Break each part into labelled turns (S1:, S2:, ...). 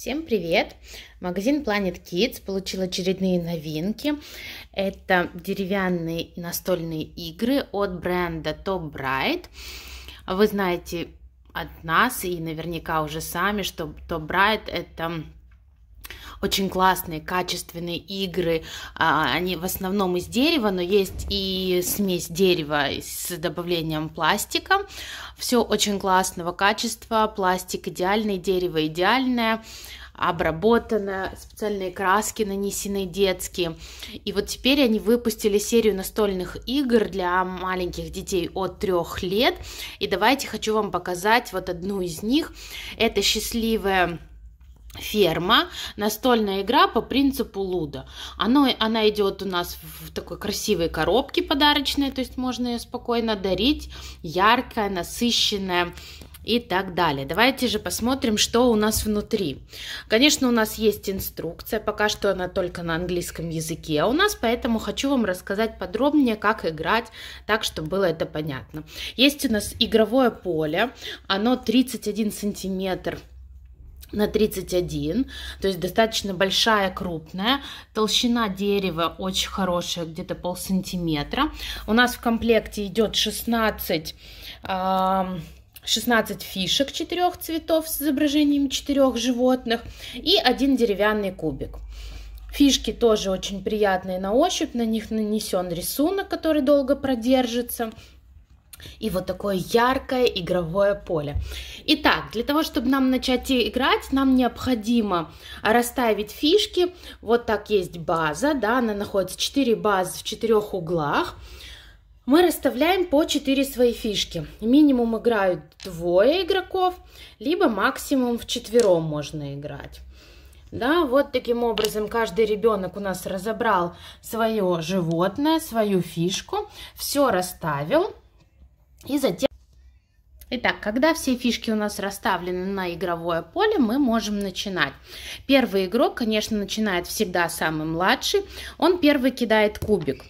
S1: Всем привет! Магазин Planet Kids получил очередные новинки. Это деревянные настольные игры от бренда Top Bright. Вы знаете от нас и наверняка уже сами, что Top Bright это очень классные, качественные игры. А, они в основном из дерева, но есть и смесь дерева с добавлением пластика. Все очень классного качества, пластик идеальный, дерево идеальное обработано, специальные краски нанесены детские. И вот теперь они выпустили серию настольных игр для маленьких детей от трех лет. И давайте хочу вам показать вот одну из них. Это «Счастливая Ферма, настольная игра по принципу Луда. Оно, она идет у нас в такой красивой коробке подарочной, то есть можно ее спокойно дарить, яркая, насыщенная и так далее. Давайте же посмотрим, что у нас внутри. Конечно, у нас есть инструкция, пока что она только на английском языке а у нас, поэтому хочу вам рассказать подробнее, как играть, так, чтобы было это понятно. Есть у нас игровое поле, оно 31 сантиметр на 31, то есть достаточно большая, крупная. Толщина дерева очень хорошая, где-то пол сантиметра. У нас в комплекте идет 16 16 фишек четырех цветов с изображением четырех животных и один деревянный кубик. Фишки тоже очень приятные на ощупь, на них нанесен рисунок, который долго продержится и вот такое яркое игровое поле. Итак, для того, чтобы нам начать играть, нам необходимо расставить фишки. Вот так есть база, да, она находится 4 базы в 4 углах. Мы расставляем по 4 свои фишки. Минимум играют двое игроков, либо максимум в четвером можно играть. Да, вот таким образом каждый ребенок у нас разобрал свое животное, свою фишку, все расставил. И затем... Итак, когда все фишки у нас расставлены на игровое поле, мы можем начинать. Первый игрок, конечно, начинает всегда самый младший. Он первый кидает кубик.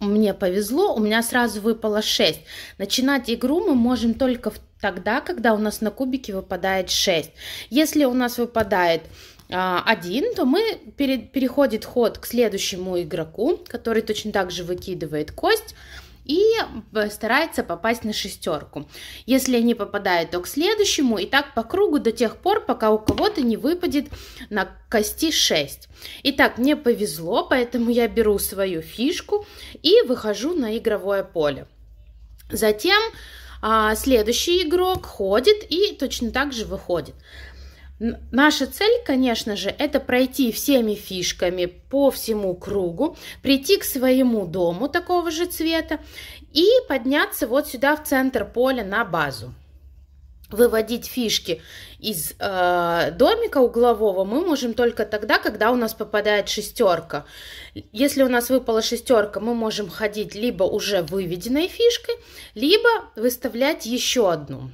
S1: Мне повезло, у меня сразу выпало 6. Начинать игру мы можем только тогда, когда у нас на кубике выпадает 6. Если у нас выпадает а, один, то мы пере, переходит ход к следующему игроку, который точно так же выкидывает кость и э, старается попасть на шестерку. Если не попадает, то к следующему, и так по кругу до тех пор, пока у кого-то не выпадет на кости 6. Итак, мне повезло, поэтому я беру свою фишку и выхожу на игровое поле. Затем а, следующий игрок ходит и точно так же выходит. Наша цель, конечно же, это пройти всеми фишками по всему кругу, прийти к своему дому такого же цвета и подняться вот сюда в центр поля на базу. Выводить фишки из э, домика углового мы можем только тогда, когда у нас попадает шестерка. Если у нас выпала шестерка, мы можем ходить либо уже выведенной фишкой, либо выставлять еще одну.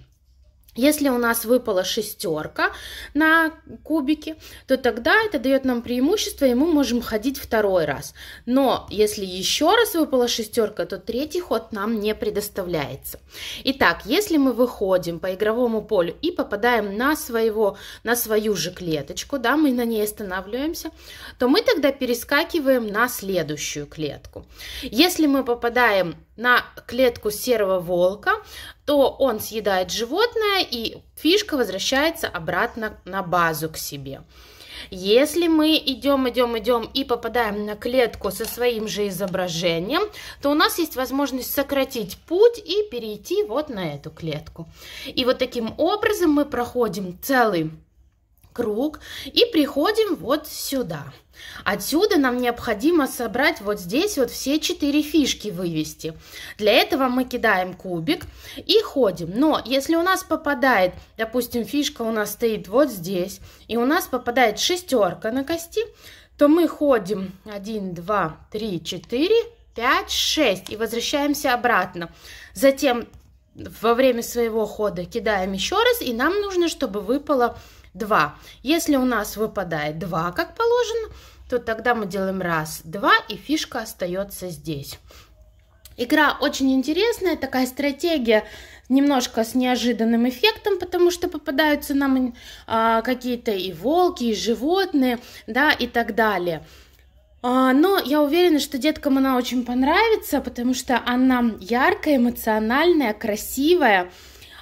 S1: Если у нас выпала шестерка на кубике, то тогда это дает нам преимущество, и мы можем ходить второй раз. Но если еще раз выпала шестерка, то третий ход нам не предоставляется. Итак, если мы выходим по игровому полю и попадаем на, своего, на свою же клеточку, да, мы на ней останавливаемся, то мы тогда перескакиваем на следующую клетку. Если мы попадаем на клетку серого волка, то он съедает животное, и фишка возвращается обратно на базу к себе. Если мы идем, идем, идем и попадаем на клетку со своим же изображением, то у нас есть возможность сократить путь и перейти вот на эту клетку. И вот таким образом мы проходим целый круг и приходим вот сюда. Отсюда нам необходимо собрать вот здесь вот все четыре фишки вывести. Для этого мы кидаем кубик и ходим. Но если у нас попадает, допустим, фишка у нас стоит вот здесь, и у нас попадает шестерка на кости, то мы ходим 1, 2, 3, 4, 5, 6 и возвращаемся обратно. Затем во время своего хода кидаем еще раз, и нам нужно, чтобы выпало 2. Если у нас выпадает 2, как положено, то тогда мы делаем раз, два, и фишка остается здесь. Игра очень интересная, такая стратегия немножко с неожиданным эффектом, потому что попадаются нам а, какие-то и волки, и животные, да, и так далее. А, но я уверена, что деткам она очень понравится, потому что она яркая, эмоциональная, красивая.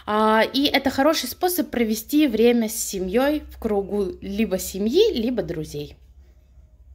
S1: А, и это хороший способ провести время с семьей в кругу либо семьи, либо друзей.